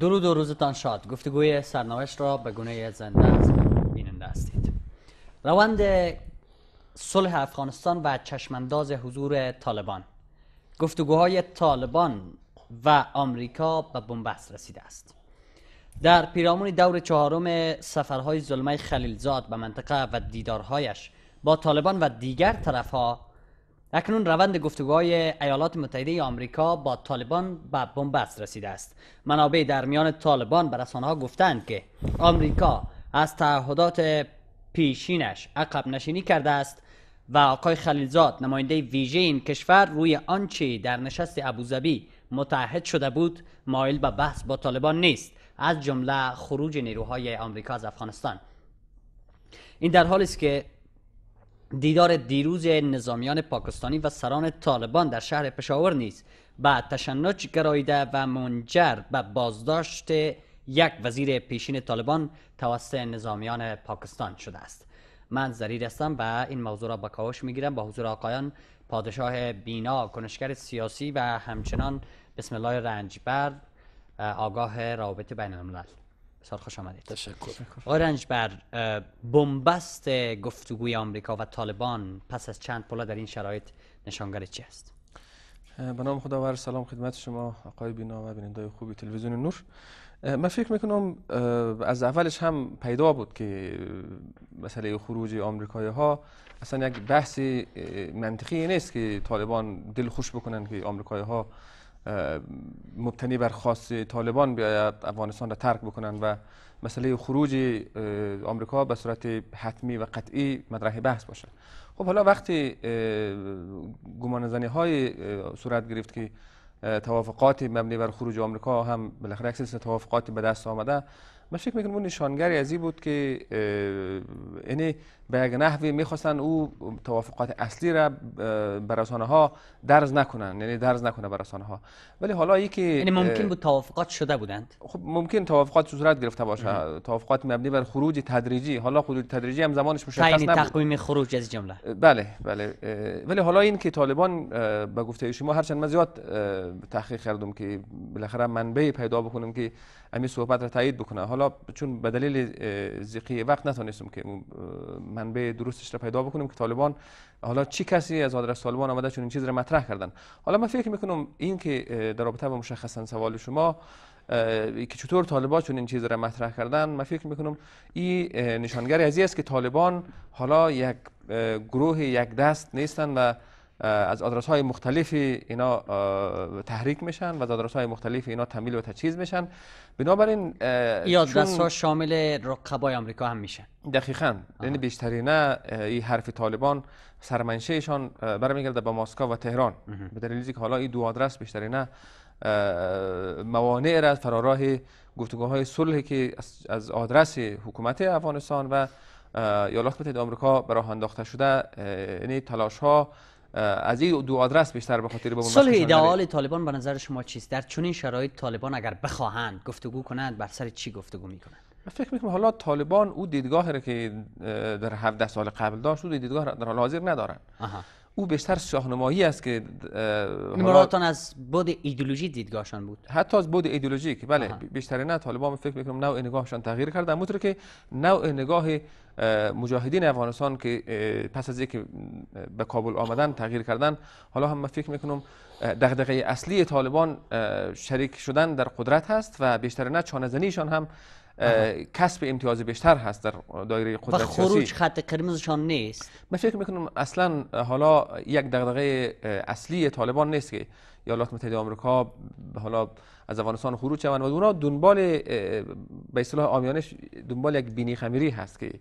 درود و روزتان شاد گفتگوی سرنوشت را به گونه زنده از بیننده هستید روند صلح افغانستان و چشمانداز حضور طالبان گفتگوهای طالبان و آمریکا به بنبست رسیده است در پیرامون دور چهارم سفرهای ظلمه خلیلزاد به منطقه و دیدارهایش با طالبان و دیگر طرفها اکنون روند گفتگوهای ایالات متحده آمریکا با طالبان به بنبست رسیده است منابع در میان طالبان به رسانه‌ها گفتند که آمریکا از تعهدات پیشینش عقب نشینی کرده است و آقای خلیلزاد نماینده ویژه این کشور روی آنچه در نشست ابوظبی متحد شده بود مایل به بحث با طالبان نیست از جمله خروج نیروهای آمریکا از افغانستان این در حالی است که دیدار دیروز نظامیان پاکستانی و سران طالبان در شهر پشاور نیز به تشنج گراییده و منجر به بازداشت یک وزیر پیشین طالبان توسط نظامیان پاکستان شده است من زریر هستم و این موضوع را به کاوش میگیرم با حضور آقایان پادشاه بینا کنشگر سیاسی و همچنان بسم الله رنجبر آگاه روابط بین الملل بسیار خوش آمدید تشکر آرنج بر بمبست گفتگوی آمریکا و طالبان پس از چند پلا در این شرایط نشانگر چی است به نام خدا سلام خدمت شما آقای بینا و بیننده خوبی تلویزیون نور من فکر میکنم از اولش هم پیدا بود که مسئله خروج آمریکایی ها اصلا یک بحث منطقی نیست که طالبان دل خوش بکنن که آمریکایی ها مبتنی بر خاص طالبان بیاید افغانستان را ترک بکنند و مسئله خروج آمریکا به صورت حتمی و قطعی مطرح بحث باشد خب حالا وقتی گمانزنی های صورت گرفت که توافقات مبنی بر خروج آمریکا هم بالاخره یک توافقاتی به دست آمده من فکر میکنم اون نشانگری از این بود که یعنی به یک نحوی میخواستن او توافقات اصلی را برسانه ها درز نکنن یعنی درز نکنه برسانه ها ولی حالا ای که یعنی ممکن بود توافقات شده بودند خب ممکن توافقات صورت گرفته باشه توافقات مبنی بر خروج تدریجی حالا خروج تدریجی هم زمانش مشخص نبود تقویم خروج از جمله بله بله ولی حالا این که طالبان به گفته شما هرچند من زیاد تحقیق کردم که بالاخره منبع پیدا بکنم که امی صحبت را تایید بکنه حالا چون به دلیل زیقی وقت نتونستم که منبع درستش را پیدا بکنیم که طالبان حالا چی کسی از آدرس طالبان آمده چون این چیز را مطرح کردن حالا من فکر میکنم این که در رابطه با مشخصا سوال شما که چطور طالبان چون این چیز را مطرح کردن من فکر میکنم این نشانگری از است که طالبان حالا یک گروه یک دست نیستن و از آدرس های مختلف اینا تحریک میشن و از آدرس های مختلف اینا تمیل و تجهیز میشن بنابراین این آدرس ها شامل رقبای آمریکا هم میشن دقیقا یعنی بیشترینه این حرف طالبان سرمنشهشان برمیگرده به ماسکا و تهران به دلیلی که حالا این دو آدرس بیشترینه موانع را فراراه گفتگاه های صلحی که از آدرس حکومت افغانستان و ایالات متحده آمریکا براه انداخته شده یعنی تلاش ها از این دو آدرس بیشتر به خاطر صلح ایدئال طالبان به نظر شما چیست در چنین شرایط طالبان اگر بخواهند گفتگو کنند بر سر چی گفتگو میکنند فکر میکنم حالا طالبان او دیدگاهی را که در 17 سال قبل داشت او دیدگاه در حال حاضر ندارن او بیشتر شاهنمایی است که مراتان از بود ایدئولوژی دیدگاهشان بود حتی از بود که بله بیشتر نه طالبان فکر میکنم نوع نگاهشان تغییر کرده اما که نوع نگاه مجاهدین افغانستان که پس از اینکه به کابل آمدن تغییر کردن حالا هم من فکر میکنم دغدغه اصلی طالبان شریک شدن در قدرت هست و بیشتر نه چانه‌زنیشان هم کسب امتیاز بیشتر هست در دایره قدرت سیاسی و خروج خط قرمزشان نیست من فکر میکنم اصلا حالا یک دغدغه اصلی طالبان نیست که ایالات متحده آمریکا حالا از افغانستان خروج شوند و اونا دنبال به اصطلاح آمیانش دنبال یک بینی خمیری هست که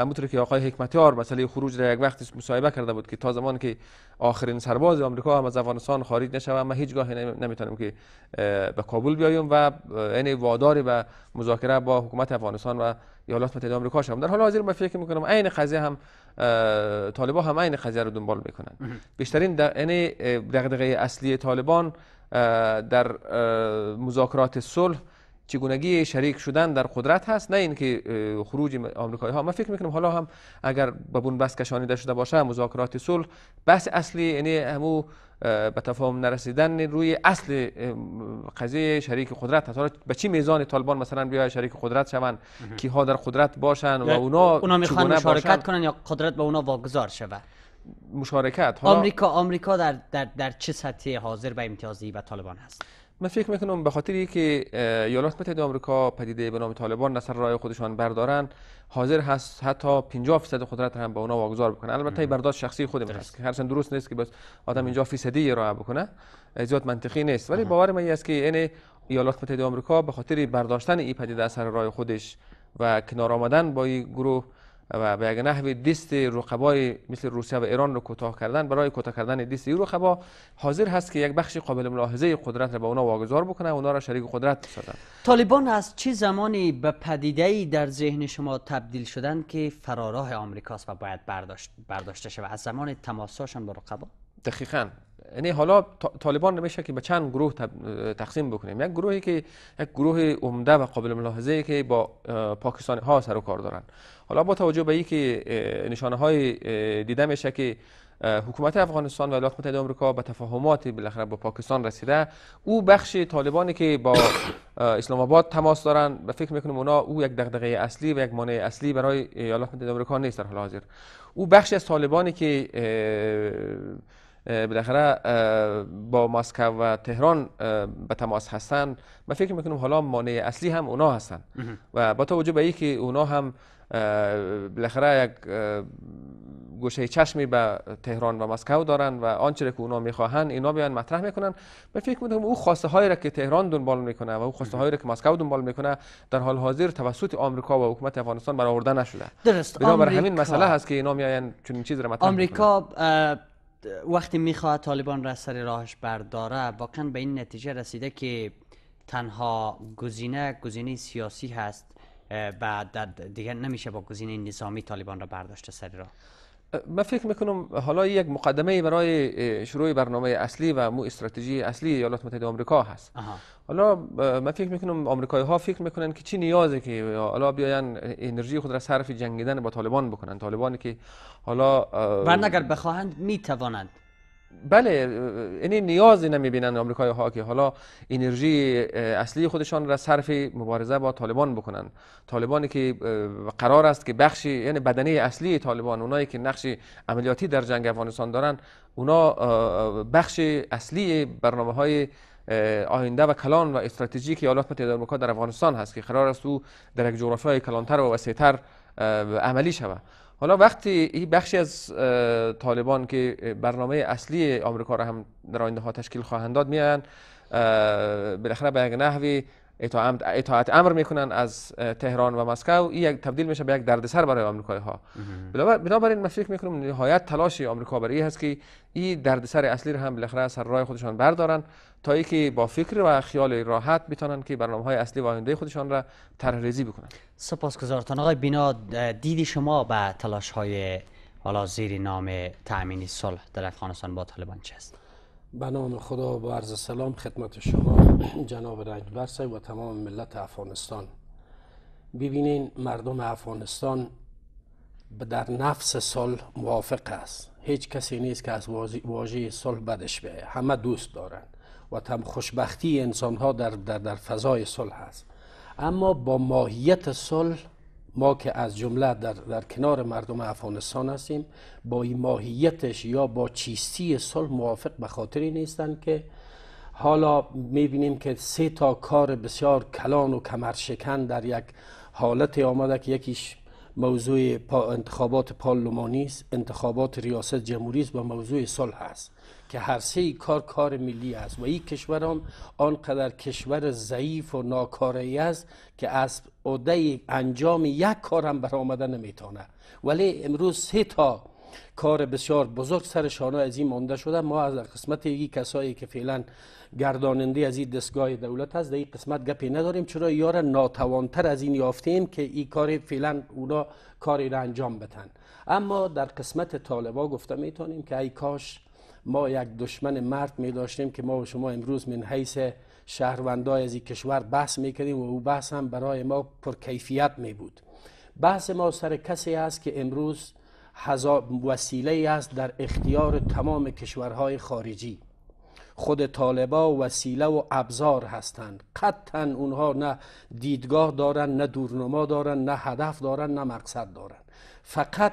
همونطور که آقای حکمتیار مسئله خروج را یک وقت مصاحبه کرده بود که تا زمان که آخرین سرباز آمریکا هم از افغانستان خارج نشه ما هیچگاه نمیتونیم که به کابل بیایم و این وادار به مذاکره با حکومت افغانستان و ایالات متحده آمریکا شوم در حال حاضر من فکر میکنم عین قضیه هم طالبان هم این قضیه رو دنبال میکنن بیشترین یعنی، دغدغه اصلی طالبان در مذاکرات صلح چگونگی شریک شدن در قدرت هست نه اینکه خروج آمریکایی ها من فکر میکنم حالا هم اگر به بس کشانیده شده باشه مذاکرات صلح بس اصلی یعنی همو به تفاهم نرسیدن روی اصل قضیه شریک قدرت هست به چی میزان طالبان مثلا بیا شریک قدرت شوند کیها در قدرت باشن و اونا اونا میخوان مشارکت کنن یا قدرت به اونا واگذار شود مشارکت حالا آمریکا آمریکا در در در چه سطح حاضر به امتیازی و طالبان هست من فکر میکنم به خاطر که ایالات متحده آمریکا پدیده به نام طالبان نصر رای خودشان بردارن حاضر هست حتی 50 فیصد قدرت هم به اونا واگذار بکنه البته این برداشت شخصی خودم هست که هرچند درست نیست که بس آدم اینجا فیصدی راه بکنه زیاد منطقی نیست ولی باور من است که این ایالات متحده آمریکا به خاطر برداشتن این پدیده اثر رای خودش و کنار آمدن با این گروه و به یک نحو دست رقبای مثل روسیه و ایران رو کوتاه کردن برای کوتاه کردن دست این رقبا حاضر هست که یک بخش قابل ملاحظه قدرت رو به اونا واگذار بکنه و اونا را شریک قدرت بسازن طالبان از چه زمانی به پدیده در ذهن شما تبدیل شدن که فراراه آمریکاست و باید برداشت برداشته شود از زمان تماساشان با رقبا دقیقا یعنی حالا طالبان میشه که به چند گروه تقسیم بکنیم یک گروهی که یک گروه عمده و قابل ملاحظه که با پاکستان ها سر و کار دارن حالا با توجه به اینکه نشانه های دیده میشه که حکومت افغانستان و ایالات متحده آمریکا به تفاهمات بالاخره با پاکستان رسیده او بخش طالبانی که با اسلام آباد تماس دارن و فکر میکنیم اونا او یک دغدغه اصلی و یک مانع اصلی برای ایالات متحده آمریکا نیست در حال حاضر او بخشی از طالبانی که بالاخره با مسکو و تهران به تماس هستن من فکر میکنم حالا مانع اصلی هم اونا هستن و با توجه به اینکه اونا هم بالاخره یک گوشه چشمی به تهران و مسکو دارن و آنچه که اونا میخواهند اینا بیان مطرح میکنن من فکر میکنم او خواسته هایی را که تهران دنبال میکنه و او خواسته هایی را که مسکو دنبال میکنه در حال حاضر توسط آمریکا و حکومت افغانستان برآورده نشده درست بنابر همین مسئله هست که اینا میآیند چنین چیز را مطرح آمریکا وقتی میخواهد طالبان را از سر راهش برداره واقعا به این نتیجه رسیده که تنها گزینه گزینه سیاسی هست و دیگر نمیشه با گزینه نظامی طالبان را برداشت سر راه من فکر میکنم حالا یک مقدمه برای شروع برنامه اصلی و مو استراتژی اصلی ایالات متحده آمریکا هست حالا من فکر میکنم آمریکایی ها فکر میکنن که چی نیازه که حالا بیاین انرژی خود را صرف جنگیدن با طالبان بکنن طالبانی که حالا و اگر بخواهند میتوانند بله یعنی نیازی نمیبینن امریکای ها که حالا انرژی اصلی خودشان را صرف مبارزه با طالبان بکنن طالبانی که قرار است که بخشی یعنی بدنه اصلی طالبان اونایی که نقش عملیاتی در جنگ افغانستان دارن اونا بخش اصلی برنامه های آینده و کلان و استراتژیک ایالات متحده آمریکا در افغانستان هست که قرار است او در یک جغرافیای کلانتر و وسیعتر عملی شود حالا وقتی این بخشی از طالبان که برنامه اصلی آمریکا را هم در آینده ها تشکیل خواهند داد میان بالاخره به یک نحوی اطاعت امر میکنن از تهران و مسکو این یک تبدیل میشه به یک دردسر برای آمریکایی ها بنابراین من فکر میکنم نهایت تلاش آمریکا برای هست که این دردسر اصلی رو هم بالاخره سر راه خودشان بردارن تا اینکه با فکر و خیال راحت بتونن که برنامه های اصلی و آینده خودشان را طرح ریزی بکنن سپاسگزارتان آقای بنا دیدی شما به تلاش های حالا زیر نام تامین صلح در افغانستان با طالبان چیست به نام خدا و عرض سلام خدمت شما جناب رنجبر و تمام ملت افغانستان ببینین مردم افغانستان در نفس سال موافق است هیچ کسی نیست که از واژه صلح بدش بیه همه دوست دارند و تم خوشبختی انسان ها در, در, در فضای صلح هست اما با ماهیت صلح ما که از جمله در, در کنار مردم افغانستان هستیم با این ماهیتش یا با چیستی صلح موافق به خاطری نیستند که حالا میبینیم که سه تا کار بسیار کلان و کمرشکن در یک حالت آمده که یکیش موضوع انتخابات پارلمانی است انتخابات ریاست جمهوری است و موضوع صلح است که هر سه کار کار ملی است و این کشور هم آنقدر کشور ضعیف و ناکاره است که از عده انجام یک کار کارم آمده نمیتونه ولی امروز سه تا کار بسیار بزرگ سر شانه از این مانده شده ما از قسمت یکی کسایی که فعلا گرداننده از این دستگاه دولت هست در این قسمت گپی نداریم چرا یار ناتوانتر از این یافتیم که این کار فعلا اونا کاری را انجام بتن اما در قسمت طالبا گفته میتونیم که ای کاش ما یک دشمن مرد می داشتیم که ما و شما امروز من حیث شهروندای از این کشور بحث میکردیم و او بحث هم برای ما پرکیفیت می بود بحث ما سر کسی است که امروز وسیله است در اختیار تمام کشورهای خارجی خود طالبا وسیله و ابزار هستند قطعا اونها نه دیدگاه دارند نه دورنما دارن نه هدف دارن نه مقصد دارن فقط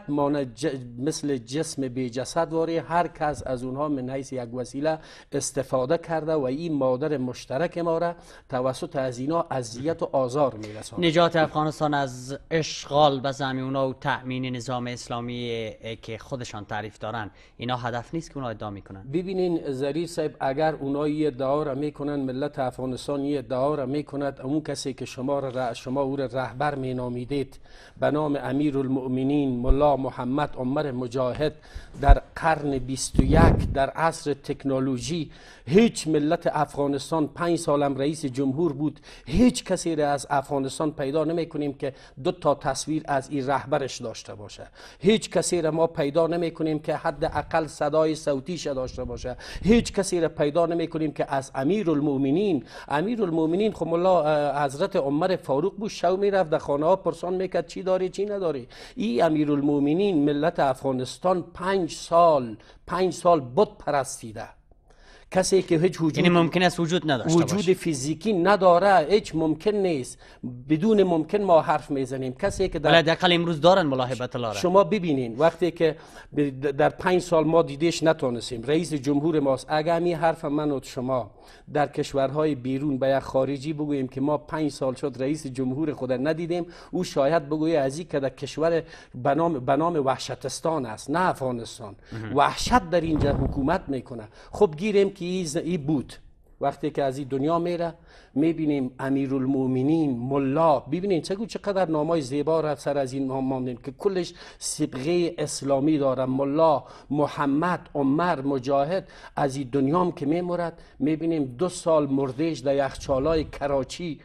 ج... مثل جسم بی جسد واره هر کس از اونها من حیث یک وسیله استفاده کرده و این مادر مشترک ما را توسط از اینا اذیت و آزار میرسانه نجات افغانستان از اشغال و اونا و تأمین نظام اسلامی که خودشان تعریف دارن اینا هدف نیست که اونا ادعا میکنن ببینین زریر صاحب اگر اونا یه ادعا را میکنن ملت افغانستان یه ادعا را میکند اون کسی که شما را شما او را رهبر مینامیدید به نام المؤمنین ملا محمد عمر مجاهد در قرن 21 در عصر تکنولوژی هیچ ملت افغانستان پنج سالم رئیس جمهور بود هیچ کسی را از افغانستان پیدا نمی کنیم که دو تا تصویر از این رهبرش داشته باشه هیچ کسی را ما پیدا نمی کنیم که حداقل صدای صوتیش داشته باشه هیچ کسی را پیدا نمی کنیم که از امیر المؤمنین امیر المؤمنین خب حضرت عمر فاروق بود شو می رفت در خانه ها پرسان میکرد چی داری چی نداری امیرالمؤمنین امیرالمومنین ملت افغانستان پنج سال پنج سال بت پرستیده کسی که هیچ وجود یعنی ممکن است وجود نداشته وجود فیزیکی نداره هیچ ممکن نیست بدون ممکن ما حرف میزنیم کسی که در حداقل امروز دارن شما ببینین وقتی که در پنج سال ما دیدش نتونستیم رئیس جمهور ماست اگر می حرف من و شما در کشورهای بیرون به یک خارجی بگوییم که ما پنج سال شد رئیس جمهور خود ندیدیم او شاید بگویه از که در کشور به نام وحشتستان است نه افغانستان وحشت در اینجا حکومت میکنه خب گیریم ای بود وقتی که از این دنیا میره میبینیم المومنین ملا ببینیم چگو چقدر نامای زیبا رفت سر از این نام که کلش سبقه اسلامی داره ملا محمد عمر مجاهد از این دنیا که میمرد میبینیم دو سال مردش در یخچالای کراچی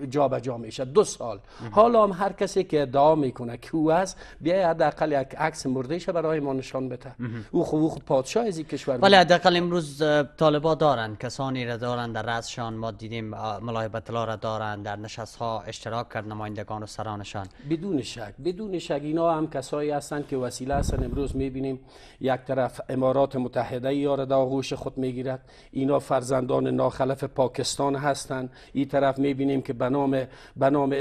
به جا میشه دو سال حالا هم هر کسی که ادعا میکنه که او است بیا حداقل یک عکس مردهش برای ما نشان بده او خو خود پادشاه از این کشور ولی حداقل امروز طالبا دارن کسانی را دارن در رأسشان ما دیدیم ملای بطلا را دارن در نشست ها اشتراک کرد نمایندگان و سرانشان بدون شک بدون شک اینا هم کسایی هستند که وسیله هستن امروز میبینیم یک طرف امارات متحده یار در آغوش خود میگیرد اینا فرزندان ناخلف پاکستان هستند این طرف میبینیم که به نام به نام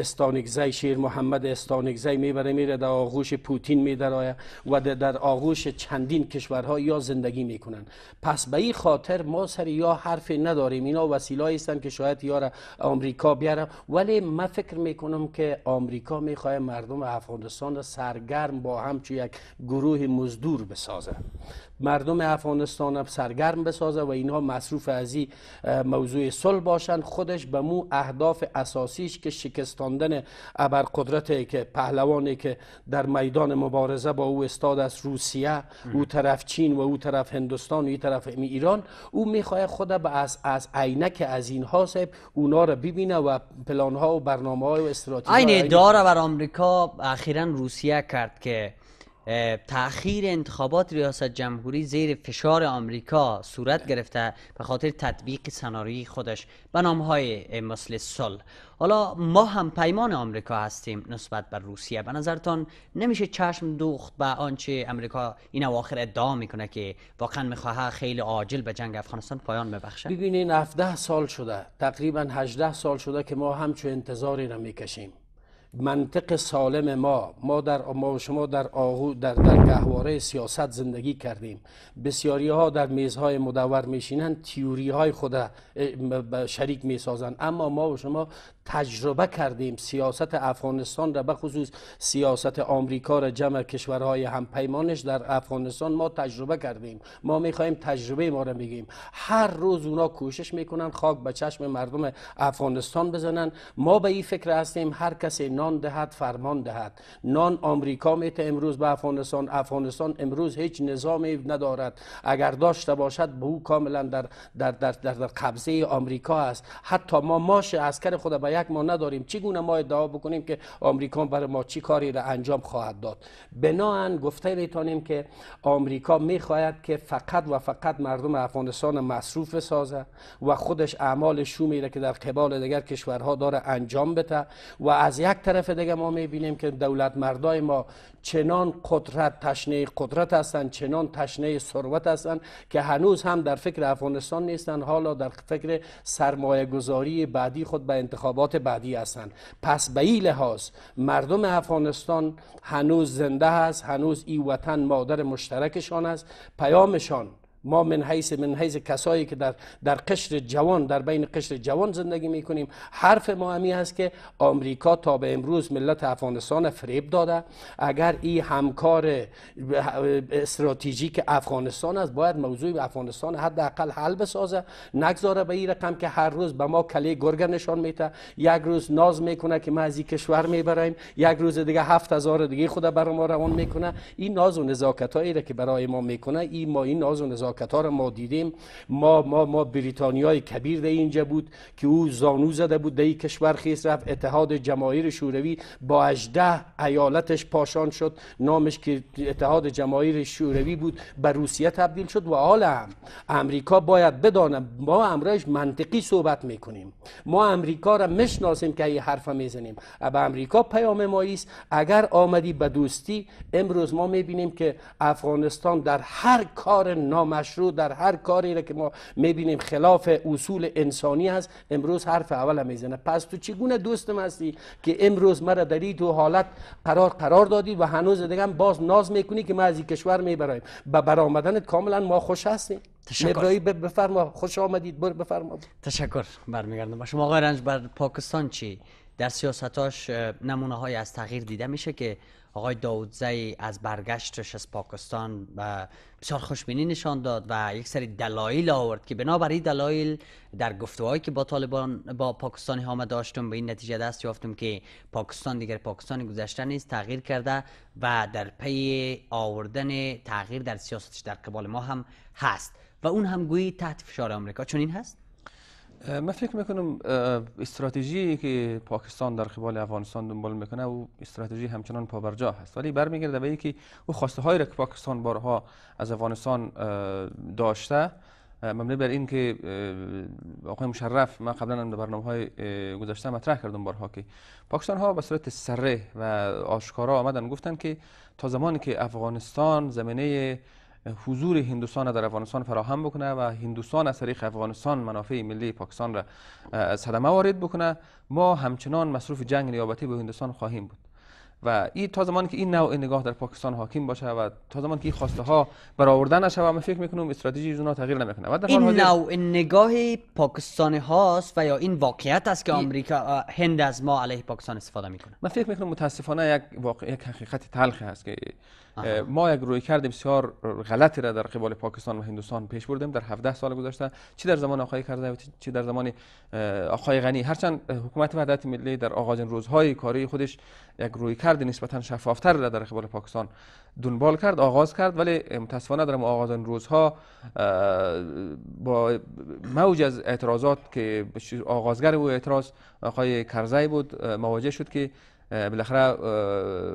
شیر محمد استانگزی میبره میره در آغوش پوتین میدرایه و در آغوش چندین کشورها یا زندگی میکنن پس به این خاطر ما سر یا حرفی نداریم اینا وسیله هستن که شاید یار آمریکا بیاره ولی من فکر میکنم که آمریکا میخواه مردم افغانستان را سرگرم با همچون یک گروه مزدور بسازه مردم افغانستان سرگرم بسازه و اینها مصروف از این موضوع صلح باشن خودش به مو اهداف اساسیش که شکستاندن ابرقدرت که پهلوانی که در میدان مبارزه با او استاد از روسیه او طرف چین و او طرف هندوستان و این طرف ایران او میخواه خود به از از عینک از اینها صاحب اونا را ببینه و پلان ها و برنامه های و استراتژی عین بر آمریکا اخیرا روسیه کرد که تأخیر انتخابات ریاست جمهوری زیر فشار آمریکا صورت بله. گرفته به خاطر تطبیق سناریوی خودش به نامهای مثل سل حالا ما هم پیمان آمریکا هستیم نسبت به روسیه به نظرتان نمیشه چشم دوخت به آنچه امریکا این اواخر ادعا میکنه که واقعا میخواه خیلی عاجل به جنگ افغانستان پایان ببخشه ببینین 17 سال شده تقریبا 18 سال شده که ما همچون انتظاری را میکشیم منطق سالم ما ما در ما و شما در آهو در در گهواره سیاست زندگی کردیم بسیاری ها در میزهای مدور میشینن تیوری های خود شریک میسازن اما ما و شما تجربه کردیم سیاست افغانستان را به خصوص سیاست آمریکا را جمع کشورهای همپیمانش در افغانستان ما تجربه کردیم ما میخواهیم تجربه ما را بگیم. هر روز اونا کوشش میکنن خاک به چشم مردم افغانستان بزنن ما به این فکر هستیم هر کسی نان دهد فرمان دهد نان آمریکا میته امروز به افغانستان افغانستان امروز هیچ نظامی ندارد اگر داشته باشد به او کاملا در در در, در, قبضه آمریکا است حتی ما ماش عسکر خود به یک ما نداریم چگونه ما ادعا بکنیم که آمریکا برای ما چی کاری را انجام خواهد داد بناهن گفته میتونیم که آمریکا میخواهد که فقط و فقط مردم افغانستان مصروف سازه و خودش اعمال شومی را که در قبال دیگر کشورها داره انجام بده و از یک طرف دیگه ما میبینیم که دولت مردای ما چنان قدرت تشنه قدرت هستند چنان تشنه ثروت هستند که هنوز هم در فکر افغانستان نیستند حالا در فکر سرمایه گذاری بعدی خود به انتخابات بعدی هستند پس به این لحاظ مردم افغانستان هنوز زنده است هنوز این وطن مادر مشترکشان است پیامشان ما من حیث من حیث کسایی که در در قشر جوان در بین قشر جوان زندگی میکنیم حرف ما همی هست که آمریکا تا به امروز ملت افغانستان فریب داده اگر این همکار استراتژیک افغانستان است باید موضوع افغانستان حداقل حل بسازه نگذاره به این رقم که هر روز به ما کلی گرگ نشان میته یک روز ناز میکنه که ما از این کشور میبریم یک روز دیگه هفت هزار دیگه خود بر ما روان میکنه این ناز و نزاکت هایی که برای ما میکنه این ما این ناز و کتار ما دیدیم ما ما ما بریتانیای کبیر در اینجا بود که او زانو زده بود در کشور خیس رفت اتحاد جماهیر شوروی با 18 ایالتش پاشان شد نامش که اتحاد جماهیر شوروی بود به روسیه تبدیل شد و حالا امریکا باید بدانم ما امرش منطقی صحبت میکنیم ما امریکا را مشناسیم که این حرف میزنیم به امریکا پیام ما است اگر آمدی به دوستی امروز ما میبینیم که افغانستان در هر کار نامش مشروع در هر کاری را که ما میبینیم خلاف اصول انسانی هست امروز حرف اول میزنه پس تو چگونه دوستم هستی که امروز مرا در این دو حالت قرار قرار دادی و هنوز دیگه باز ناز میکنی که ما از این کشور میبرایم به برآمدنت کاملا ما خوش هستیم تشکر بفرما خوش آمدید بر بفرما تشکر برمیگردم شما آقای رنج بر پاکستان چی در سیاستاش نمونه های از تغییر دیده میشه که آقای داودزی از برگشتش از پاکستان بسیار خوشبینی نشان داد و یک سری دلایل آورد که بنابر این دلایل در گفتگوهایی که با طالبان با پاکستانی ها داشتم به این نتیجه دست یافتم که پاکستان دیگر پاکستان گذشته نیست تغییر کرده و در پی آوردن تغییر در سیاستش در قبال ما هم هست و اون هم گویی تحت فشار آمریکا چون این هست من فکر میکنم استراتژی که پاکستان در قبال افغانستان دنبال میکنه و استراتژی همچنان پابرجا هست ولی برمیگرده به اینکه او خواسته هایی را که پاکستان بارها از افغانستان داشته مبنی بر این که آقای مشرف من قبلا هم در برنامه های گذشته مطرح کردم بارها که پاکستان ها به صورت سره و آشکارا آمدن گفتن که تا زمانی که افغانستان زمینه حضور هندوستان در افغانستان فراهم بکنه و هندوستان از طریق افغانستان منافع ملی پاکستان را صدمه وارد بکنه ما همچنان مصروف جنگ نیابتی به هندوستان خواهیم بود و این تا زمان که این نوع نگاه در پاکستان حاکم باشه و تا زمان که این خواسته ها برآورده نشه و من فکر میکنم استراتژی اونها تغییر نمیکنه این حاضر... نوع نگاه پاکستان هاست و یا این واقعیت است که آمریکا هند از ما علیه پاکستان استفاده میکنه من فکر میکنم متاسفانه یک واقع... یک حقیقت که ما یک روی کرد بسیار غلطی را در قبال پاکستان و هندوستان پیش بردیم در 17 سال گذشته چی در زمان آقای کرزی و چی در زمان آقای غنی هرچند حکومت وحدت ملی در آغاز روزهای کاری خودش یک روی کرد نسبتا شفافتر را در قبال پاکستان دنبال کرد آغاز کرد ولی متاسفانه در آغاز روزها با موج از اعتراضات که آغازگر او اعتراض آقای کرزی بود مواجه شد که بالاخره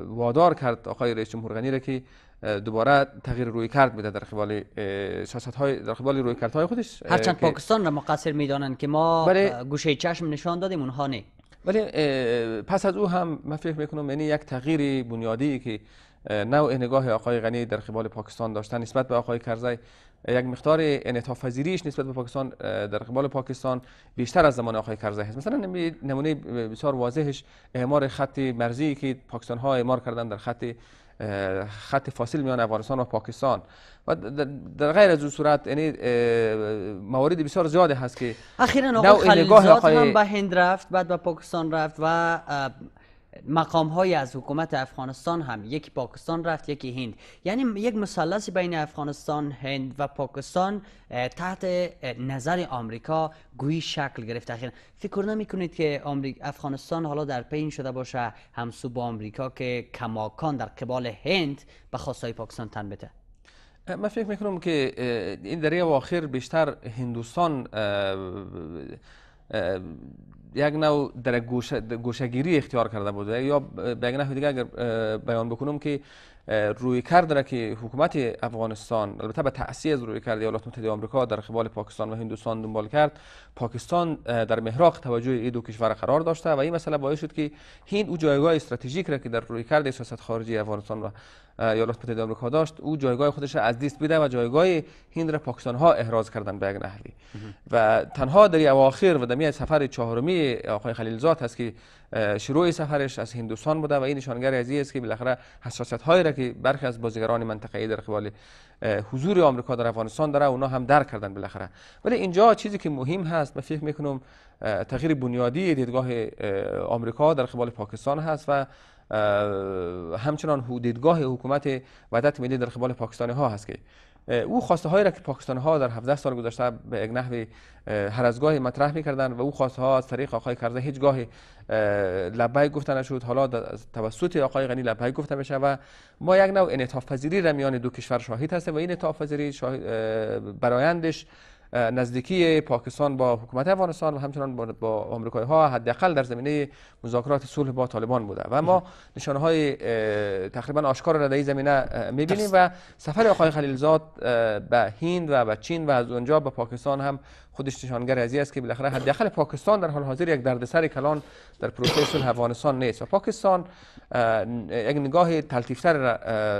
وادار کرد آقای رئیس جمهور غنی را که دوباره تغییر روی کرد میده در خبال سیاست های در روی کارت های خودش هرچند پاکستان را مقصر میدانند که ما بله گوشه چشم نشان دادیم اونها نه ولی پس از او هم من فکر میکنم یعنی یک تغییر بنیادی که نوع نگاه آقای غنی در خبال پاکستان داشتن نسبت به آقای کرزی یک مقدار انعطاف نسبت به پاکستان در قبال پاکستان بیشتر از زمان آقای کرزی هست مثلا نمونه بسیار واضحش اعمار خط مرزی که پاکستان ها اعمار کردن در خط خط فاصل میان افغانستان و پاکستان و در غیر از اون صورت یعنی موارد بسیار زیاده هست که اخیرا آقای خلیلزاد هم به هند رفت بعد به پاکستان رفت و مقام های از حکومت افغانستان هم یکی پاکستان رفت یکی هند یعنی یک مثلث بین افغانستان هند و پاکستان تحت نظر آمریکا گویی شکل گرفته اخیرا فکر نمی کنید که افغانستان حالا در پین شده باشه همسو با آمریکا که کماکان در قبال هند به خواستای پاکستان تن بده من فکر میکنم که این دریه آخر بیشتر هندوستان یک نوع در گوشه گوشگیری اختیار کرده بود یا به یک نحو دیگه اگر بیان بکنم که روی کرد را که حکومت افغانستان البته به تأثیر از روی کرد ایالات متحده آمریکا در قبال پاکستان و هندوستان دنبال کرد پاکستان در مهراق توجه این دو کشور قرار داشته و این مسئله باعث شد که هند او جایگاه استراتژیک را که در روی کرد سیاست خارجی افغانستان را ایالات متحده آمریکا داشت او جایگاه خودش از دست بده و جایگاه هند را پاکستان ها احراز کردن به یک و تنها در اواخر و دمی سفر چهارمی آقای خلیلزاد هست که شروع سفرش از هندوستان بوده و این نشانگر از است که بالاخره حساسیت هایی را که برخی از بازیگران ای در قبال حضور آمریکا در افغانستان داره اونا هم درک کردن بالاخره ولی اینجا چیزی که مهم هست من فکر میکنم تغییر بنیادی دیدگاه آمریکا در قبال پاکستان هست و همچنان حدودگاه حکومت وحدت ملی در قبال پاکستانی ها هست که او خواسته هایی را که پاکستان ها در 17 سال گذشته به یک نحو هر از گاهی مطرح میکردند و او خواسته ها از طریق آقای کرزه هیچ گاه لبای گفته نشد حالا توسط آقای غنی لبای گفته میشه و ما یک نوع انعطاف پذیری را میان دو کشور شاهد هستیم و این انعطاف پذیری برایندش نزدیکی پاکستان با حکومت افغانستان و همچنان با آمریکایی ها حداقل در زمینه مذاکرات صلح با طالبان بوده و ما نشانه های تقریبا آشکار را در این زمینه میبینیم و سفر آقای خلیلزاد به هند و به چین و از اونجا به پاکستان هم خودش نشانگر از است که بالاخره حداقل پاکستان در حال حاضر یک دردسر کلان در پروسه صلح افغانستان نیست و پاکستان یک نگاه تلطیفتر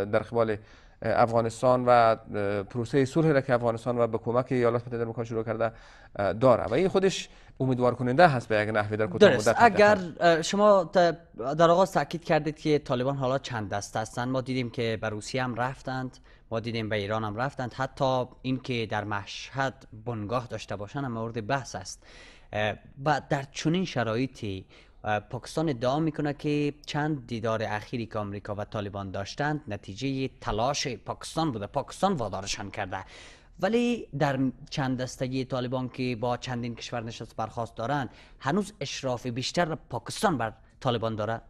در قبال افغانستان و پروسه صلح را که افغانستان و به کمک ایالات متحده آمریکا شروع کرده داره و این خودش امیدوار کننده هست به یک نحوه در کوتاه مدت درست اگر شما در آغاز تاکید کردید که طالبان حالا چند دست هستند ما دیدیم که به روسیه هم رفتند ما دیدیم به ایران هم رفتند حتی اینکه در مشهد بنگاه داشته باشند هم مورد بحث است و در چنین شرایطی پاکستان ادعا میکنه که چند دیدار اخیری که آمریکا و طالبان داشتند نتیجه تلاش پاکستان بوده پاکستان وادارشان کرده ولی در چند دستگی طالبان که با چندین کشور نشست برخواست دارند هنوز اشراف بیشتر پاکستان بر طالبان داره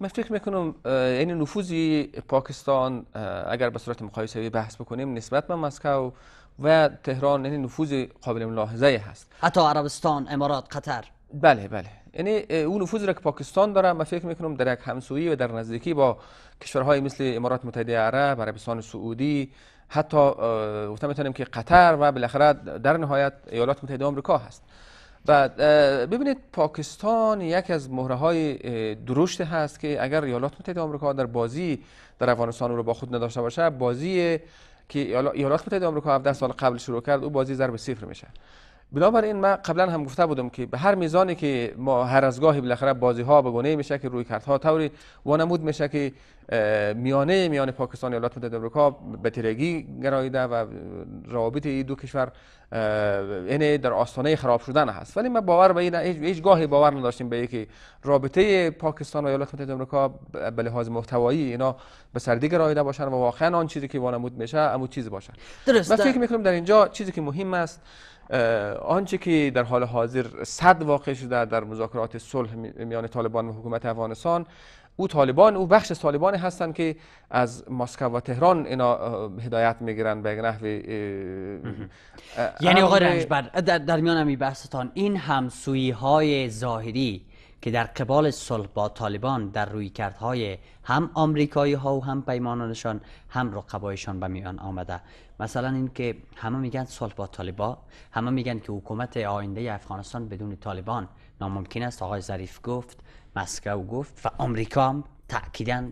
من فکر میکنم این یعنی نفوذی پاکستان اگر به صورت مقایسه بحث بکنیم نسبت به مسکو و تهران این یعنی نفوذ قابل ملاحظه هست حتی عربستان امارات قطر بله بله یعنی اون نفوذ را که پاکستان داره من فکر میکنم در یک همسویی و در نزدیکی با کشورهای مثل امارات متحده عرب عربستان سعودی حتی گفتم میتونیم که قطر و بالاخره در نهایت ایالات متحده آمریکا هست و ببینید پاکستان یکی از مهره های درشت هست که اگر ایالات متحده آمریکا در بازی در افغانستان رو با خود نداشته باشه بازی که ایالات متحده آمریکا 17 سال قبل شروع کرد او بازی ضرب صفر میشه بنابراین من قبلا هم گفته بودم که به هر میزانی که ما هر از گاهی بالاخره بازی ها به گونه میشه که روی کارت ها طوری وانمود میشه که میانه میان پاکستان و ایالات متحده آمریکا به ترگی گراییده و روابط این دو کشور اینه در آستانه خراب شدن هست ولی ما باور به این هیچ گاهی باور نداشتیم به اینکه رابطه پاکستان و ایالات متحده آمریکا به لحاظ محتوایی اینا به سردی گراییده باشن و واقعا آن چیزی که وانمود میشه همون چیز باشن درست من فکر میکنم در اینجا چیزی که مهم است آنچه که در حال حاضر صد واقع شده در مذاکرات صلح میان طالبان و حکومت افغانستان او طالبان او بخش از طالبان هستند که از مسکو و تهران اینا هدایت میگیرن به نحو یعنی آقای رنجبر در, در میان می بحثتان این همسویی های ظاهری که در قبال صلح با طالبان در روی رویکردهای هم آمریکایی ها و هم پیمانانشان هم رقبایشان به میان آمده مثلا اینکه همه میگن صلح با طالبان همه میگن که حکومت آینده افغانستان بدون طالبان ناممکن است آقای ظریف گفت مسکو گفت و آمریکا هم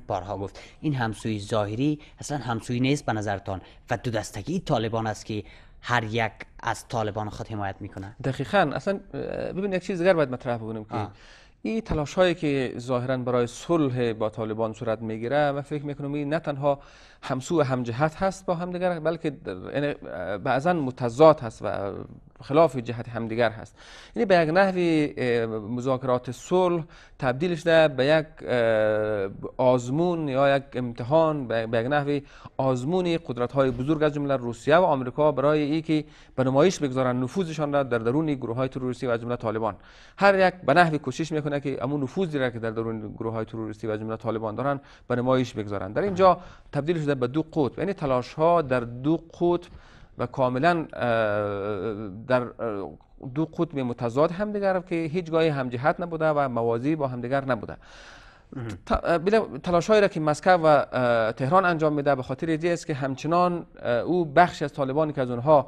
بارها گفت این همسوی ظاهری اصلا همسوی نیست به نظرتان و دو دستگی طالبان است که هر یک از طالبان خود حمایت میکنه دقیقا اصلا ببین یک چیز دیگر باید مطرح بکنیم که این تلاش هایی که ظاهرا برای صلح با طالبان صورت میگیره و فکر میکنم این نه تنها همسو و همجهت هست با همدیگر بلکه یعنی بعضا متضاد هست و خلاف جهت همدیگر هست یعنی به یک نحوی مذاکرات صلح تبدیل شده به یک آزمون یا یک امتحان به یک نحوی آزمون قدرت های بزرگ از جمله روسیه و آمریکا برای که به نمایش بگذارن نفوذشان را در درون گروه های تروریستی و از جمله طالبان هر یک به نحوی کوشش میکنه که امون نفوذی را که در درون گروه های تروریستی و از جمله طالبان دارن به نمایش بگذارن در اینجا تبدیل در به دو قطب یعنی تلاش ها در دو قطب و کاملا در دو قطب متضاد همدیگر که هیچگاهی همجهت نبوده و موازی با همدیگر نبوده تلاش هایی را که مسکو و تهران انجام میده به خاطر این است که همچنان او بخش از طالبانی که از اونها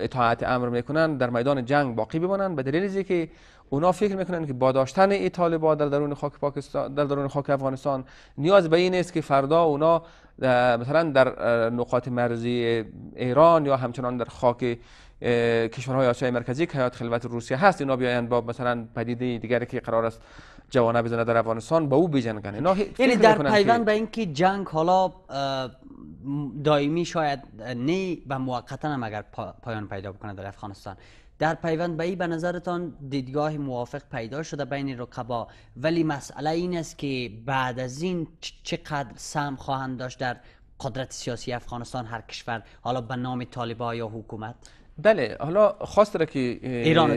اطاعت امر میکنن در میدان جنگ باقی بمانند به دلیل که اونا فکر میکنن که با داشتن ای طالبا در درون خاک پاکستان در درون خاک افغانستان نیاز به این است که فردا اونا مثلا در نقاط مرزی ایران یا همچنان در خاک کشورهای آسیای مرکزی که حیات خلوت روسیه هست اینا بیاین با مثلا پدیده دیگری که قرار است جوانه بزنه در افغانستان با او بجنگن اینا یعنی در پیوند به اینکه جنگ حالا دائمی شاید نی و موقتا هم اگر پایان پیدا بکنه در افغانستان در پیوند به به نظرتان دیدگاه موافق پیدا شده بین رقبا ولی مسئله این است که بعد از این چقدر سم خواهند داشت در قدرت سیاسی افغانستان هر کشور حالا به نام طالبا یا حکومت بله حالا خواست که ایران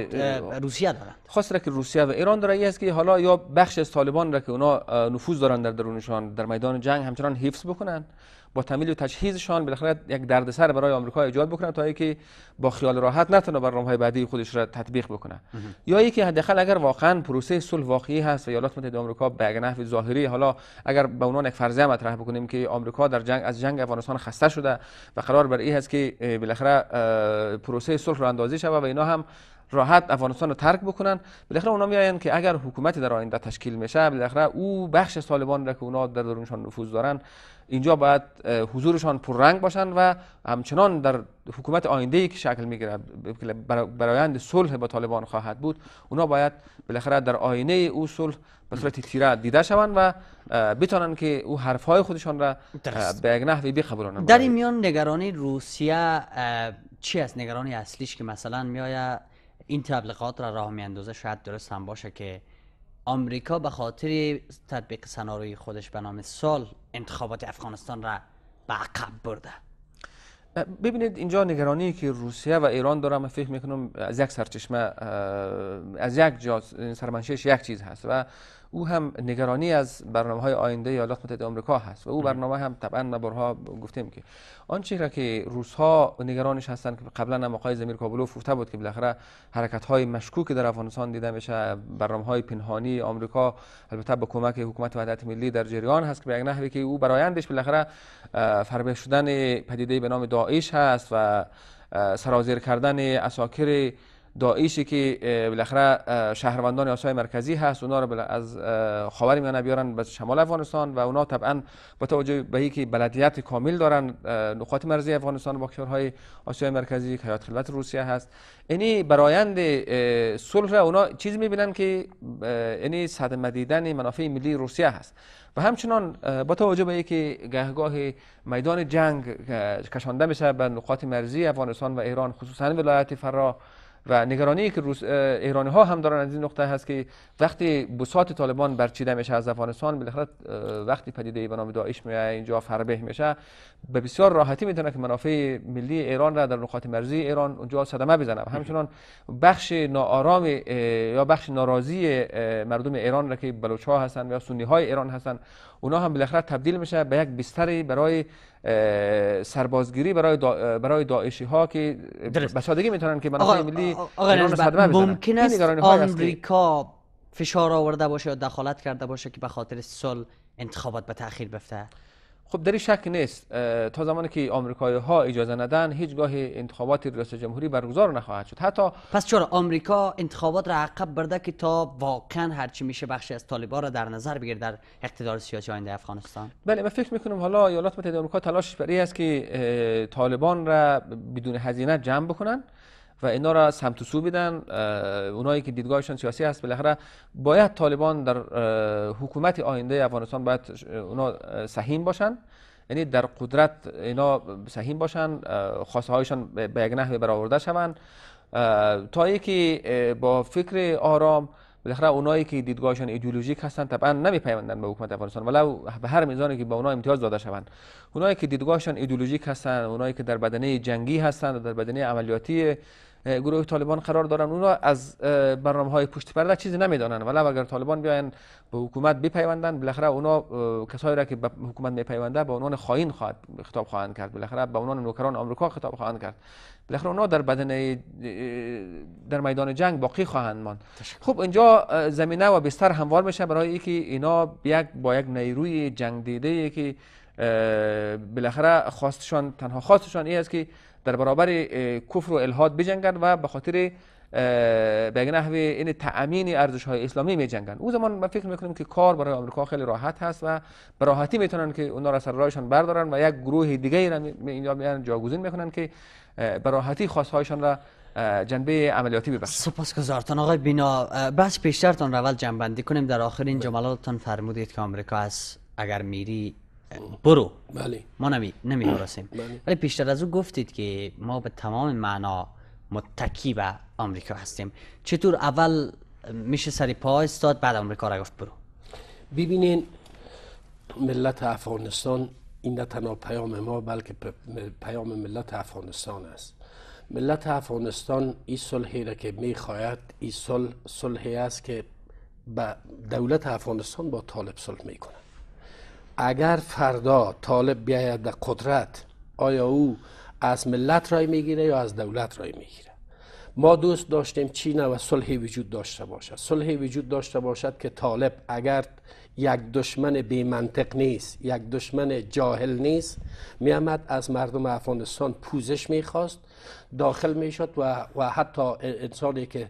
روسیه دارند خواست که روسیه و ایران داره است که حالا یا بخش از طالبان را که اونا نفوذ دارن در درونشان در میدان جنگ همچنان حفظ بکنن با تمیل و تجهیزشان بالاخره یک دردسر برای آمریکا ایجاد بکنن تا اینکه با خیال راحت نتونه برنامه های بعدی خودش را تطبیق بکنه یا اینکه حداقل اگر واقعا پروسه صلح واقعی هست و ایالات متحده آمریکا به نحو ظاهری حالا اگر به عنوان یک فرضیه مطرح بکنیم که آمریکا در جنگ از جنگ افغانستان خسته شده و قرار بر این هست که بالاخره پروسه صلح را اندازی شود و اینا هم راحت افغانستان رو ترک بکنن بالاخره اونا میآیند که اگر حکومتی در آینده تشکیل میشه بالاخره او بخش طالبان را که اونا در درونشان نفوذ دارن اینجا باید حضورشان پررنگ باشند و همچنان در حکومت آینده ای که شکل برای برایند صلح با طالبان خواهد بود اونا باید بالاخره در آینه او صلح به صورت تیره دیده شوند و بتونن که او حرفهای خودشان را به یک نحوی بقبولانند در این میان نگرانی روسیه چی است نگرانی اصلیش که مثلا میآید این تبلیغات را راه میاندازه شاید درست هم باشه که آمریکا به خاطر تطبیق سناریوی خودش به نام سال انتخابات افغانستان را به عقب برده ببینید اینجا نگرانی که روسیه و ایران داره من فکر میکنم از یک سرچشمه از یک جا سرمنشش یک چیز هست و او هم نگرانی از برنامه های آینده ایالات متحده آمریکا هست و او برنامه هم طبعا نبرها گفتیم که آنچه را که روس ها نگرانش هستند که قبلا هم آقای زمیر کابلوف گفته بود که بالاخره حرکت های مشکوک در افغانستان دیده میشه برنامه های پنهانی آمریکا البته با کمک حکومت وحدت ملی در جریان هست که به یک نحوی که او برایندش بالاخره فربه شدن پدیده به نام داعش هست و سرازیر کردن اساکر داعشی که بالاخره شهروندان آسیای مرکزی هست اونا رو از میانه بیارن به شمال افغانستان و اونا طبعا با توجه به اینکه بلدیت کامل دارن نقاط مرزی افغانستان با کشورهای آسیای مرکزی که حیات خلوت روسیه هست یعنی برایند صلح را اونا چیز میبینن که یعنی صدمه منافع ملی روسیه هست و همچنان با توجه به اینکه گهگاه میدان جنگ کشانده میشه به نقاط مرزی افغانستان و ایران خصوصا ولایت فرا و نگرانی که روس ایرانی ها هم دارن از این نقطه هست که وقتی بساط طالبان برچیده میشه از افغانستان بالاخره وقتی پدیده به نام داعش میاد اینجا فربه میشه به بسیار راحتی میتونه که منافع ملی ایران را در نقاط مرزی ایران اونجا صدمه بزنه همچنان بخش ناآرام یا بخش ناراضی مردم ایران را که بلوچ ها هستن یا سنی های ایران هستن اونا هم بالاخره تبدیل میشه به یک بستری برای سربازگیری برای دا برای داعشی ها که بسادگی میتونن که منافع ملی ممکن است آمریکا فشار آورده باشه یا دخالت کرده باشه که به خاطر سال انتخابات به تاخیر بفته خب در شک نیست تا زمانی که آمریکایی ها اجازه ندن هیچگاه انتخابات ریاست جمهوری برگزار نخواهد شد حتی پس چرا آمریکا انتخابات را عقب برده که تا واقعا هرچی میشه بخشی از طالبان را در نظر بگیر در اقتدار سیاسی آینده افغانستان بله من فکر میکنم حالا ایالات متحده آمریکا تلاشش برای است که طالبان را بدون هزینه جمع بکنن و اینا را سمت و سو بیدن اونایی که دیدگاهشان سیاسی هست بالاخره باید طالبان در حکومت آینده افغانستان باید اونا سهیم باشن یعنی در قدرت اینا سهیم باشن خواسته هایشان به یک نحوه برآورده شوند تا یکی با فکر آرام بالاخره اونایی که دیدگاهشان ایدئولوژیک هستند طبعا نمیپیوندن به حکومت افغانستان ولو به هر میزانی که با اونها امتیاز داده شوند اونایی که دیدگاهشان ایدئولوژیک هستن، اونایی که در بدنه جنگی هستن، در بدنه عملیاتی گروه طالبان قرار دارن اون را از برنامه های پشت پرده چیزی نمیدانن ولی اگر طالبان بیاین به حکومت بپیوندن بالاخره اونا کسایی را که به حکومت میپیونده به عنوان خائن خواهد خطاب خواهند کرد بالاخره به عنوان نوکران آمریکا خطاب خواهند کرد بالاخره اونا در بدن در میدان جنگ باقی خواهند ماند خب اینجا زمینه و بستر هموار میشه برای اینکه اینا یک با یک نیروی جنگ دیده که بالاخره خواستشان تنها خواستشان این است که در برابر کفر و الهاد بجنگند و به خاطر به نحو این تأمین ارزش های اسلامی می او زمان من فکر میکنیم که کار برای آمریکا خیلی راحت هست و به راحتی میتونن که اونا را سر راهشان بردارن و یک گروه دیگه را اینجا میان جاگوزین میکنن که به راحتی خواستهایشان را جنبه عملیاتی سپاس سپاسگزارتان آقای بینا بس پیشترتان رو اول جنبندی کنیم در آخرین بله. جملاتتان فرمودید که آمریکا از اگر میری برو بله ما نمی, نمی بله. بله. ولی پیشتر از او گفتید که ما به تمام معنا متکی به آمریکا هستیم چطور اول میشه سری پا استاد بعد آمریکا را گفت برو ببینین ملت افغانستان این نه تنها پیام ما بلکه پیام ملت افغانستان است ملت افغانستان این صلحی را که خواهد این صلح صلحی است که دولت افغانستان با طالب صلح کند. اگر فردا طالب بیاید در قدرت آیا او از ملت رای میگیره یا از دولت رای میگیره ما دوست داشتیم چین و صلح وجود داشته باشد صلح وجود داشته باشد که طالب اگر یک دشمن بی منطق نیست یک دشمن جاهل نیست میامد از مردم افغانستان پوزش میخواست داخل میشد و, و حتی انسانی که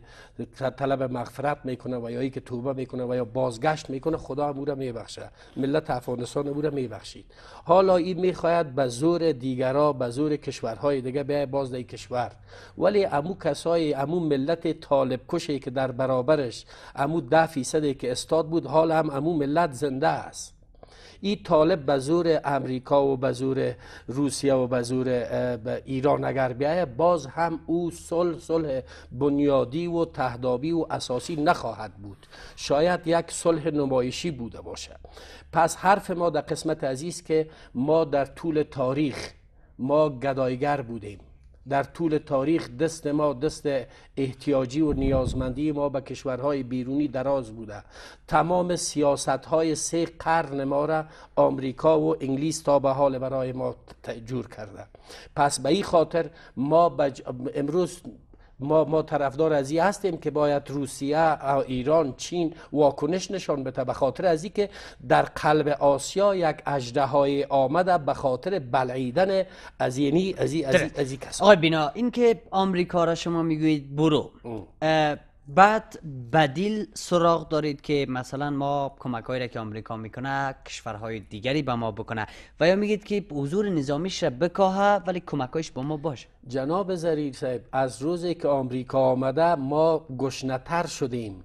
طلب مغفرت میکنه و یا که توبه میکنه و یا بازگشت میکنه خدا هم او را میبخشه ملت افغانستان او را میبخشید حالا این میخواید به زور دیگرا به زور کشورهای دیگه به باز در کشور ولی امو کسای امو ملت طالب کشی که در برابرش امو ده فیصدی که استاد بود حال هم امو ملت زنده است این طالب به زور امریکا و به زور روسیه و به زور ایران اگر بیاید باز هم او صلح صلح بنیادی و تهدابی و اساسی نخواهد بود شاید یک صلح نمایشی بوده باشد پس حرف ما در قسمت عزیز که ما در طول تاریخ ما گدایگر بودیم در طول تاریخ دست ما دست احتیاجی و نیازمندی ما به کشورهای بیرونی دراز بوده تمام سیاست های سه قرن ما را آمریکا و انگلیس تا به حال برای ما جور کرده پس به این خاطر ما امروز ما, ما طرفدار از هستیم که باید روسیه ایران چین واکنش نشان بده به خاطر از که در قلب آسیا یک های آمده به خاطر بلعیدن از یعنی از این کسان آقای بینا این که آمریکا را شما میگویید برو بعد بدیل سراغ دارید که مثلا ما کمک را که آمریکا میکنه کشورهای دیگری به ما بکنه و یا میگید که حضور نظامیش را بکاهه ولی کمکایش با ما باشه جناب زریر صاحب از روزی که آمریکا آمده ما گشنتر شدیم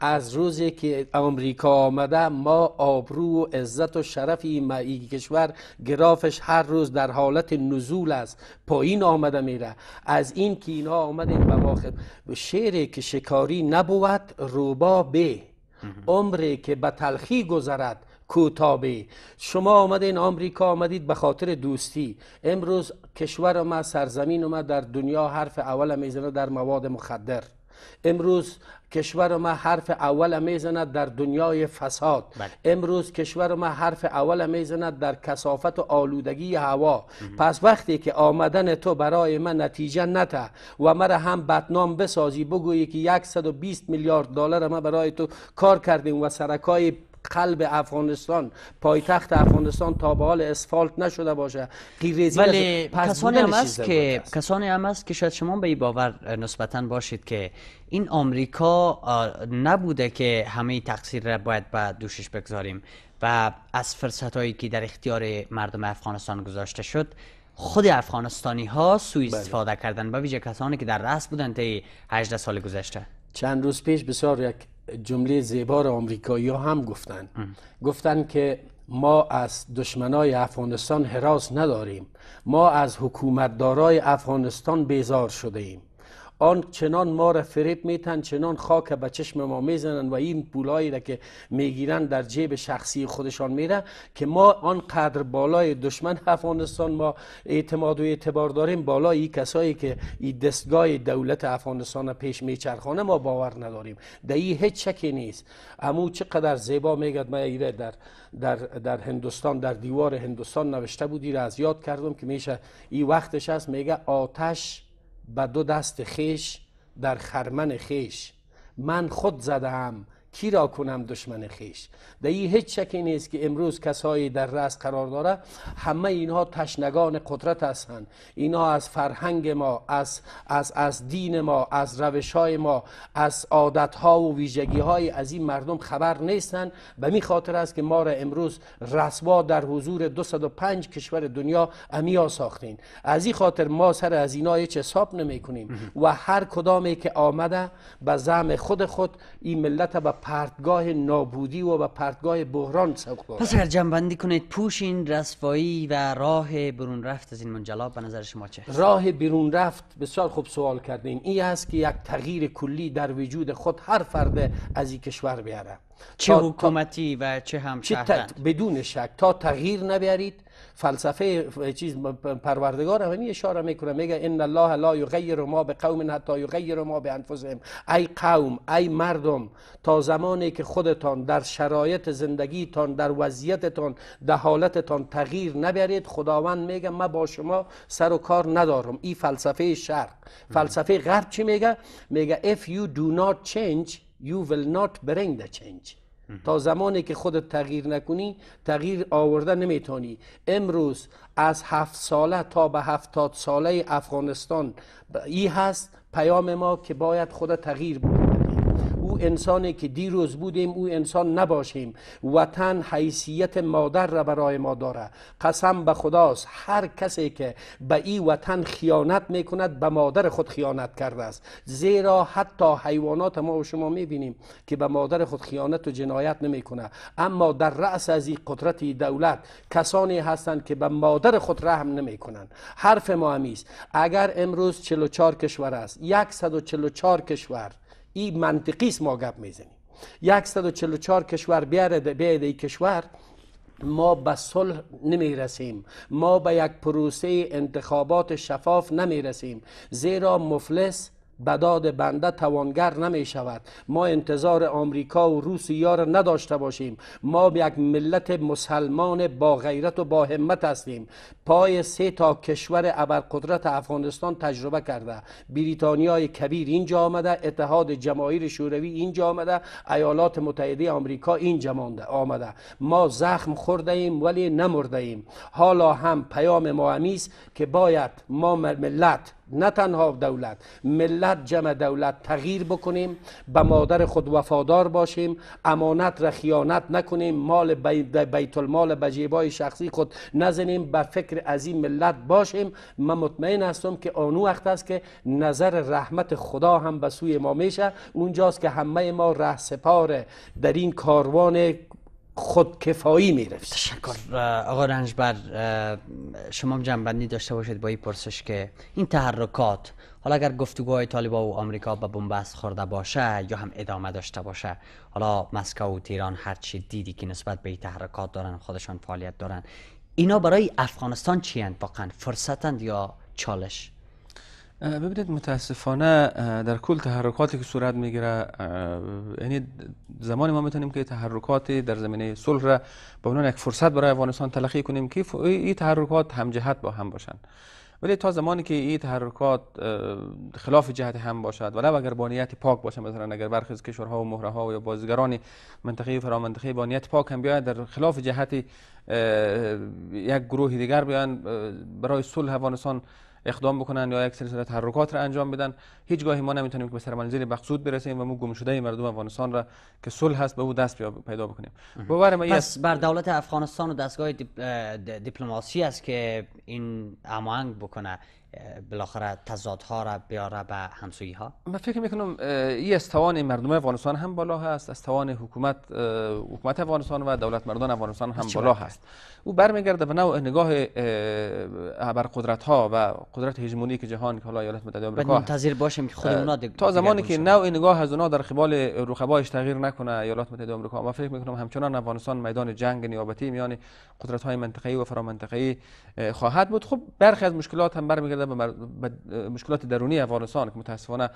از روزی که آمریکا آمده ما آبرو و عزت و شرف این کشور گرافش هر روز در حالت نزول است پایین آمده میره از این که اینا آمده این مواخب شعری که شکاری نبود روبا به عمری که به تلخی گذرد کوتابه شما آمدین آمریکا آمدید به خاطر دوستی امروز کشور ما سرزمین ما در دنیا حرف اول میزنه در مواد مخدر امروز کشور ما حرف اول میزند در دنیای فساد بله. امروز کشور ما حرف اول میزند در کسافت و آلودگی هوا پس وقتی که آمدن تو برای من نتیجه نته و مرا هم بدنام بسازی بگویی که 120 میلیارد دلار ما برای تو کار کردیم و سرکای قلب افغانستان پایتخت افغانستان تا به حال اسفالت نشده باشه ولی کسانی هم است که کسانی هم است که شاید شما به این باور نسبتا باشید که این آمریکا نبوده که همه تقصیر را باید به دوشش بگذاریم و از فرصت هایی که در اختیار مردم افغانستان گذاشته شد خود افغانستانی ها سوء بله. استفاده کردن و ویژه کسانی که در رأس بودند تا 18 سال گذشته چند روز پیش بسیار یک جمله زیبار آمریکایی هم گفتن گفتن که ما از دشمنای افغانستان حراس نداریم ما از حکومتدارای افغانستان بیزار شده ایم آن چنان ما را فریب میتن چنان خاک به چشم ما میزنن و این پولایی را که میگیرن در جیب شخصی خودشان میره که ما آن قدر بالای دشمن افغانستان ما اعتماد و اعتبار داریم بالای کسایی که این دستگاه دولت افغانستان پیش میچرخانه ما باور نداریم در این هیچ شکی نیست امو چقدر زیبا میگد ما ایره در در در هندوستان در دیوار هندوستان نوشته بودی را از یاد کردم که میشه این وقتش است میگه آتش به دو دست خیش در خرمن خیش من خود زدم کی را کنم دشمن خیش در این هیچ شکی نیست که امروز کسایی در رأس قرار داره همه اینها تشنگان قدرت هستند اینها از فرهنگ ما از, از, از دین ما از روش های ما از عادت ها و ویژگی های از این مردم خبر نیستن به می خاطر است که ما را امروز رسوا در حضور 205 کشور دنیا امیا ساختین از این خاطر ما سر از اینا هیچ حساب نمی کنیم و هر کدامی که آمده به زعم خود خود این ملت به پرتگاه نابودی و به پرتگاه بحران سوق پس اگر جنبندی کنید پوشین رسوایی و راه برون رفت از این منجلاب به نظر شما چه راه بیرون رفت بسیار خوب سوال کردین این است که یک تغییر کلی در وجود خود هر فرد از این کشور بیاره چه حکومتی و چه هم بدون شک تا تغییر نبیارید فلسفه چیز پروردگار هم اشاره میکنه میگه ان الله لا یغیر ما به قوم حتی یغیر ما به انفسهم ای قوم ای مردم تا زمانی که خودتان در شرایط زندگیتان در وضعیتتان در حالتتان تغییر نبرید خداوند میگه ما با شما سر و کار ندارم این فلسفه شرق فلسفه غرب چی میگه میگه if you do not change you will not bring the change تا زمانی که خودت تغییر نکنی تغییر آورده نمیتونی امروز از هفت ساله تا به هفتاد ساله افغانستان ای هست پیام ما که باید خودت تغییر بود او انسانی که دیروز بودیم او انسان نباشیم وطن حیثیت مادر را برای ما داره قسم به خداست هر کسی که به این وطن خیانت میکند به مادر خود خیانت کرده است زیرا حتی حیوانات ما و شما میبینیم که به مادر خود خیانت و جنایت نمیکنه اما در رأس از این قدرت دولت کسانی هستند که به مادر خود رحم نمیکنند حرف ما همیست اگر امروز 44 کشور است 144 کشور این منطقی است ما گپ میزنیم 144 کشور بیاره بیاید این کشور ما به صلح نمی رسیم ما به یک پروسه انتخابات شفاف نمی رسیم زیرا مفلس بداد بنده توانگر نمی شود ما انتظار آمریکا و روسیا را نداشته باشیم ما یک ملت مسلمان با غیرت و با همت هستیم پای سه تا کشور ابرقدرت افغانستان تجربه کرده بریتانیای کبیر اینجا آمده اتحاد جماهیر شوروی اینجا آمده ایالات متحده آمریکا اینجا آمده ما زخم خورده ایم ولی نمرده ایم حالا هم پیام ما که باید ما ملت نه تنها دولت ملت جمع دولت تغییر بکنیم به مادر خود وفادار باشیم امانت را خیانت نکنیم مال بیت المال به جیبای شخصی خود نزنیم به فکر از این ملت باشیم من مطمئن هستم که آنو وقت است که نظر رحمت خدا هم به سوی ما میشه اونجاست که همه ما ره سپاره در این کاروان خودکفایی میرفت تشکر آقا رنجبر شما جنبندی داشته باشید با این پرسش که این تحرکات حالا اگر گفتگوهای طالبا و آمریکا به بنبست خورده باشه یا هم ادامه داشته باشه حالا مسکو و هر هرچی دیدی که نسبت به این تحرکات دارن خودشان فعالیت دارن اینا برای افغانستان چی واقعا فرصتند یا چالش ببینید متاسفانه در کل تحرکاتی که صورت میگیره یعنی زمانی ما میتونیم که تحرکات در زمینه صلح را به عنوان یک فرصت برای افغانستان تلقی کنیم که این تحرکات هم جهت با هم باشن. ولی تا زمانی که این تحرکات خلاف جهت هم باشد ولی اگر با نیت پاک باشه مثلا اگر برخی از کشورها و مهره ها و یا بازیگران منطقه و فرامنطقه با نیت پاک هم بیاید در خلاف جهت یک گروه دیگر بیان برای صلح افغانستان اقدام بکنن یا یک سلسله تحرکات را انجام بدن هیچگاهی ما نمیتونیم که به سرمنزل مقصود برسیم و مو گم شده مردم افغانستان را که صلح هست به او دست پیدا بکنیم باور ما پس بر دولت افغانستان و دستگاه دیپلماسی است که این امانگ بکنه بالاخره تضادها را بیاره به همسویی ها من فکر میکنم این از توان مردم افغانستان هم بالا هست از توان حکومت حکومت افغانستان و دولت مردان افغانستان هم بالا هست او برمیگرده به نوع نگاه بر قدرت ها و قدرت هژمونی که جهان که حالا ایالات متحده آمریکا منتظر باشیم که خود اونا تا زمانی که نوع نگاه از اونا در قبال رخبایش تغییر نکنه ایالات متحده آمریکا ما فکر میکنم همچنان افغانستان میدان جنگ نیابتی میان قدرت های منطقه‌ای و فرامنطقه‌ای خواهد بود خب برخی از مشکلات هم برمیگرده برمیگرده به مشکلات درونی افغانستان که متاسفانه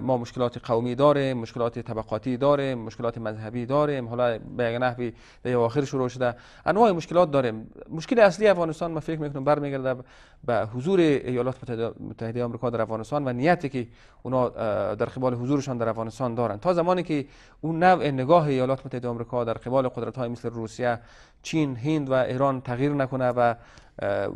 ما مشکلات قومی داریم مشکلات طبقاتی داریم مشکلات مذهبی داریم حالا به یک نحوی به آخر شروع شده انواع مشکلات داریم مشکل اصلی افغانستان ما فکر میکنم برمیگرده به حضور ایالات متحده آمریکا در افغانستان و نیتی که اونا در قبال حضورشان در افغانستان دارن تا زمانی که اون نوع نگاه ایالات متحده آمریکا در قبال قدرت های مثل روسیه چین هند و ایران تغییر نکنه و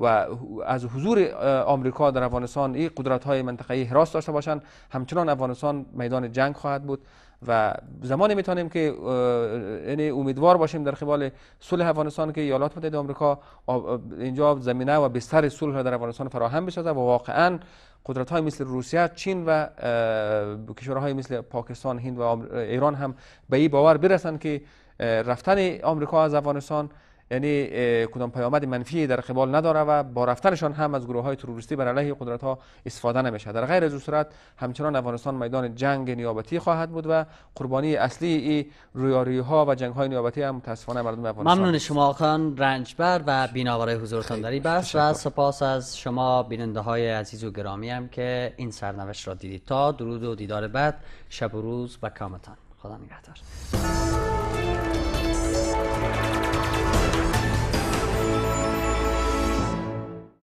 و از حضور آمریکا در افغانستان این قدرت های منطقه حراس داشته باشند همچنان افغانستان میدان جنگ خواهد بود و زمانی میتونیم که یعنی امیدوار باشیم در قبال صلح افغانستان که ایالات متحده آمریکا اینجا زمینه و بستر صلح در افغانستان فراهم بسازه و واقعا قدرت های مثل روسیه چین و کشورهای مثل پاکستان هند و ایران هم به این باور برسند که رفتن آمریکا از افغانستان یعنی کدام پیامد منفی در قبال نداره و با رفتنشان هم از گروه های تروریستی بر علیه قدرت ها استفاده نمیشه در غیر از صورت همچنان افغانستان میدان جنگ نیابتی خواهد بود و قربانی اصلی این رویاری ها و جنگ های نیابتی هم متاسفانه مردم افغانستان ممنون شما خان رنجبر و بیناوره حضورتان در این و سپاس از شما بیننده های عزیز و گرامی هم که این سرنوشت را دیدید تا درود و دیدار بعد شب و روز و کامتان خدا نگهدار